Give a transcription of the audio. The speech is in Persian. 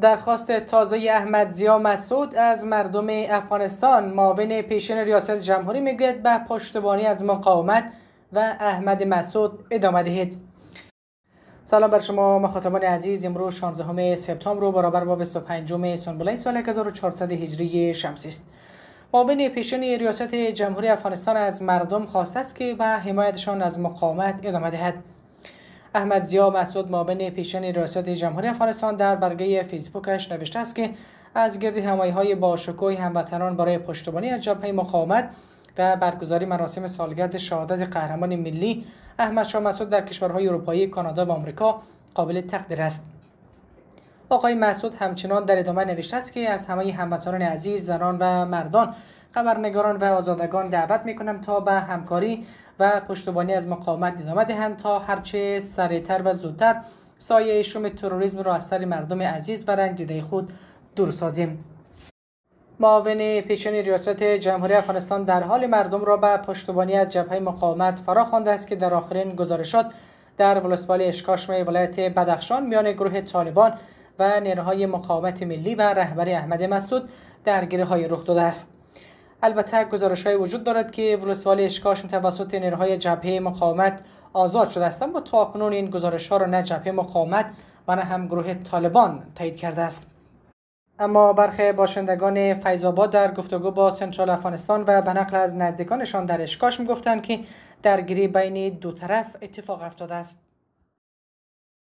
درخواست تازه احمد زیا مسعود از مردم افغانستان معاون پیشین ریاست جمهوری میگوید به پشتبانی از مقاومت و احمد مسعود ادامه دهید سلام بر شما مخاطبان عزیز امروز 16 سپتامبر برابر با 25 سنبله سال 1400 هجری شمسی است معاون پیشین ریاست جمهوری افغانستان از مردم خواسته است که به حمایتشان از مقاومت ادامه دهد احمد زیا مسعود معاون پیشین ریاست جمهوری افغانستان در برگه فیسبوکش نوشته است که از گردی همایی های با هموطنان برای پشتبانی از جبهه مقاومت و برگزاری مراسم سالگرد شهادت قهرمان ملی احمد شاه مسعود در کشورهای اروپایی کانادا و آمریکا قابل تقدیر است آقای مسعود همچنان در ادامه نوشته است که از همه هموطنان عزیز زنان و مردان خبرنگاران و آزادگان دعوت میکنم تا به همکاری و پشتبانی از مقاومت ادامه دهند تا هرچه سریعتر و زودتر سایه شوم تروریسم را از سر مردم عزیز و رنجیده خود دور سازیم معاون پیشین ریاست جمهوری افغانستان در حال مردم را به پشتبانی از جبهه مقاومت فرا خوانده است که در آخرین گزارشات در ولسوالی اشکاشمه ولایت بدخشان میان گروه طالبان و نیروهای مقاومت ملی و رهبر احمد مسعود درگیری های رخ داده است البته گزارش های وجود دارد که ولسوالی اشکاشم توسط نیروهای جبهه مقاومت آزاد شده است اما تاکنون این گزارش ها را نه جبهه مقاومت و نه هم گروه طالبان تایید کرده است اما برخی باشندگان فیضآباد در گفتگو با سنترال افغانستان و به نقل از نزدیکانشان در اشکاش گفتند که درگیری بین دو طرف اتفاق افتاده است